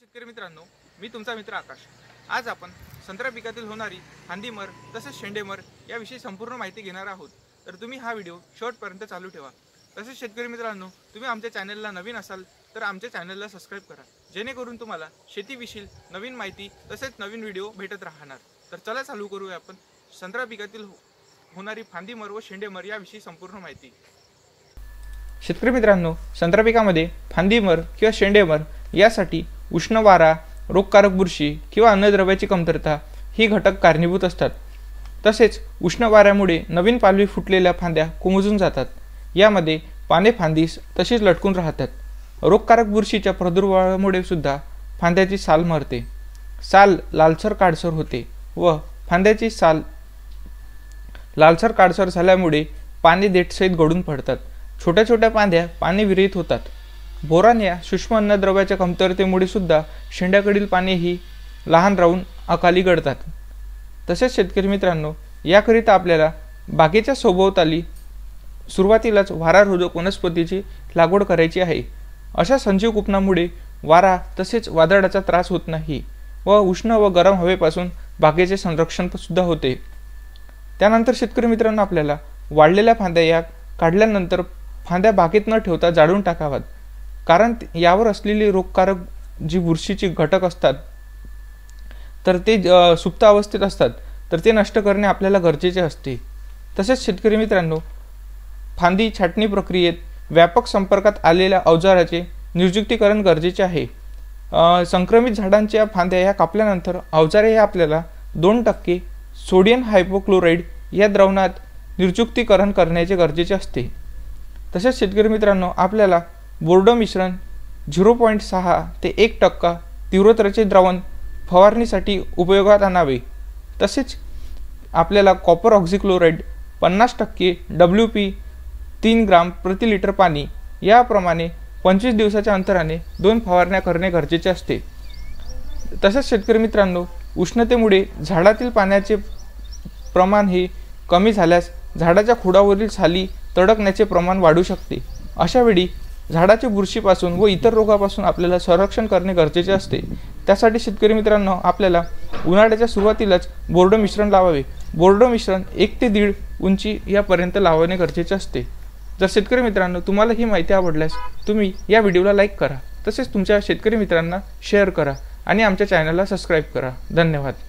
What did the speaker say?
शेतकरी मित्रांनो मी तुमचा मित्र आकाश आज आपण संत्रा पिकातील होणारी हांदीमर तसेच शेंडेमर याविषयी संपूर्ण माहिती घेणार आहोत तर तुम्ही हा व्हिडिओ शॉर्टपर्यंत चालू ठेवा तसेच शेतकरी मित्रांनो तुम्ही आमच्या चॅनलला नवीन असाल तर आमच्या चॅनलला सबस्क्राईब करा जेणेकरून तुम्हाला शेतीविषयी नवीन माहिती तसेच नवीन व्हिडिओ भेटत राहणार तर चला चालू करूया आपण संत्रा पिकातील हो-, होणारी फांदीमर व शेंडेमर याविषयी संपूर्ण माहिती शेतकरी मित्रांनो संत्रा पिकामध्ये फांदीमर किंवा शेंडेमर यासाठी उष्ण वारा रोगकारक बुरशी किंवा अन्नद्रव्याची कमतरता ही घटक कारणीभूत असतात तसेच उष्ण वाऱ्यामुळे नवीन पालवी फुटलेल्या फांद्या कुमजून जातात यामध्ये पाने फांदीस तशीच लटकून राहतात रोगकारक बुरशीच्या प्रादुर्भावामुळे सुद्धा फांद्याची साल मरते साल लालसर काळसर होते व फांद्याची साल लालसर काळसर झाल्यामुळे पाने देठसहित गळून पडतात छोट्या छोट्या फांद्या पाने विरहित होतात बोरान या सूक्ष्म अन्नद्रव्याच्या कमतरतेमुळे सुद्धा शेंड्याकडील पाणीही लहान राहून अकाली गळतात तसेच शेतकरी मित्रांनो याकरिता आपल्याला बागेच्या सोबवताली सुरुवातीलाच वारा रोजक वनस्पतीची लागवड करायची आहे अशा संजीव कुपनामुळे वारा तसेच वादळाचा त्रास होत नाही व उष्ण व गरम हवेपासून बागेचे संरक्षण सुद्धा होते त्यानंतर शेतकरी मित्रांनो आपल्याला वाढलेल्या फांद्या या काढल्यानंतर फांद्या बागेत न ठेवता जाळून टाकाव्यात कारण यावर असलेली रोगकारक जी बुरशीचे घटक असतात तर ते सुप्त अवस्थेत असतात तर ते नष्ट करणे आपल्याला गरजेचे असते तसेच शेतकरी मित्रांनो फांदी छाटणी प्रक्रियेत व्यापक संपर्कात आलेल्या अवजाराचे निर्जुक्तीकरण गरजेचे आहे संक्रमित झाडांच्या फांद्या ह्या कापल्यानंतर अवजारे हे आपल्याला दोन टक्के सोडियम हायपोक्लोराईड या द्रवणात निर्जुक्तीकरण करण्याचे गरजेचे असते तसेच शेतकरी मित्रांनो आपल्याला बोर्ड मिश्रण झिरो पॉईंट सहा ते एक टक्का तीव्रतरेचे द्रावण फवारणीसाठी उपयोगात आणावे तसेच आपल्याला कॉपर ऑक्झिक्लोराईड पन्नास टक्के डब्ल्यू पी तीन ग्राम प्रति लिटर पाणी याप्रमाणे पंचवीस दिवसाच्या अंतराने दोन फवारण्या करणे गरजेचे असते तसेच शेतकरी मित्रांनो उष्णतेमुळे झाडातील पाण्याचे प्रमाण हे कमी झाल्यास झाडाच्या खोडावरील साली तडकण्याचे प्रमाण वाढू शकते अशावेळी झाडाच्या बुरशीपासून व इतर रोगापासून आपल्याला संरक्षण करणे गरजेचे असते त्यासाठी शेतकरी मित्रांनो आपल्याला उन्हाळ्याच्या सुरुवातीलाच बोर्ड मिश्रण लावावे बोर्ड मिश्रण एक ते दीड उंची यापर्यंत लावणे गरजेचे असते जर शेतकरी मित्रांनो तुम्हाला ही माहिती आवडल्यास तुम्ही या व्हिडिओला लाईक करा तसेच तुमच्या शेतकरी मित्रांना शेअर करा आणि आमच्या चॅनलला सबस्क्राईब करा धन्यवाद